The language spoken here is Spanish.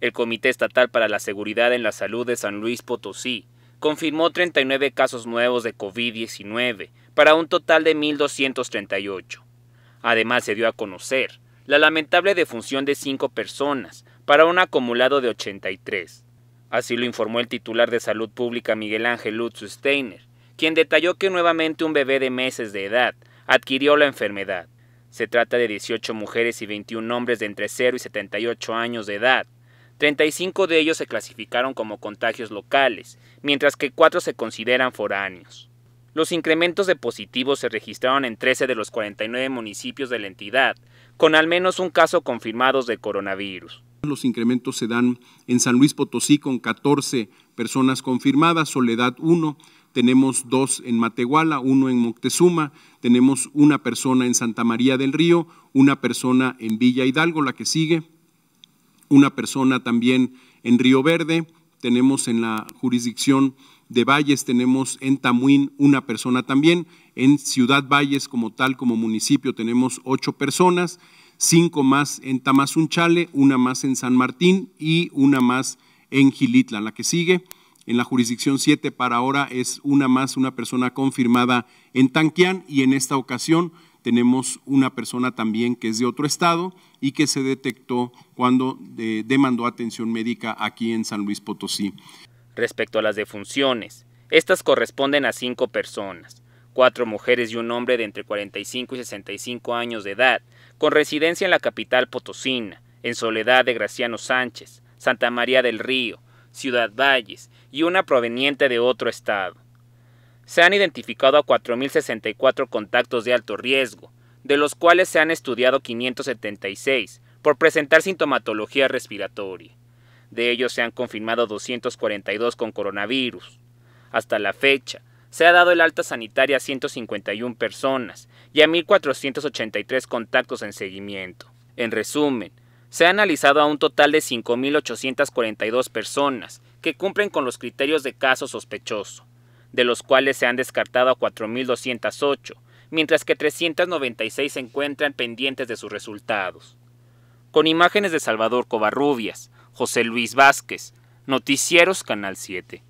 El Comité Estatal para la Seguridad en la Salud de San Luis Potosí confirmó 39 casos nuevos de COVID-19 para un total de 1.238. Además se dio a conocer la lamentable defunción de cinco personas para un acumulado de 83. Así lo informó el titular de Salud Pública Miguel Ángel Lutz Steiner, quien detalló que nuevamente un bebé de meses de edad adquirió la enfermedad. Se trata de 18 mujeres y 21 hombres de entre 0 y 78 años de edad, 35 de ellos se clasificaron como contagios locales, mientras que 4 se consideran foráneos. Los incrementos de positivos se registraron en 13 de los 49 municipios de la entidad, con al menos un caso confirmado de coronavirus. Los incrementos se dan en San Luis Potosí con 14 personas confirmadas, Soledad 1, tenemos dos en Matehuala, uno en Moctezuma, tenemos una persona en Santa María del Río, una persona en Villa Hidalgo, la que sigue, una persona también en Río Verde, tenemos en la jurisdicción de Valles, tenemos en Tamuín una persona también, en Ciudad Valles como tal, como municipio, tenemos ocho personas, cinco más en Tamazunchale, una más en San Martín y una más en Gilitla. La que sigue, en la jurisdicción siete para ahora es una más, una persona confirmada en Tanquián y en esta ocasión tenemos una persona también que es de otro estado y que se detectó cuando demandó atención médica aquí en San Luis Potosí. Respecto a las defunciones, estas corresponden a cinco personas, cuatro mujeres y un hombre de entre 45 y 65 años de edad, con residencia en la capital potosina, en Soledad de Graciano Sánchez, Santa María del Río, Ciudad Valles y una proveniente de otro estado se han identificado a 4.064 contactos de alto riesgo, de los cuales se han estudiado 576 por presentar sintomatología respiratoria. De ellos se han confirmado 242 con coronavirus. Hasta la fecha, se ha dado el alta sanitaria a 151 personas y a 1.483 contactos en seguimiento. En resumen, se ha analizado a un total de 5.842 personas que cumplen con los criterios de caso sospechoso, de los cuales se han descartado a 4.208, mientras que 396 se encuentran pendientes de sus resultados. Con imágenes de Salvador Covarrubias, José Luis Vázquez, Noticieros Canal 7.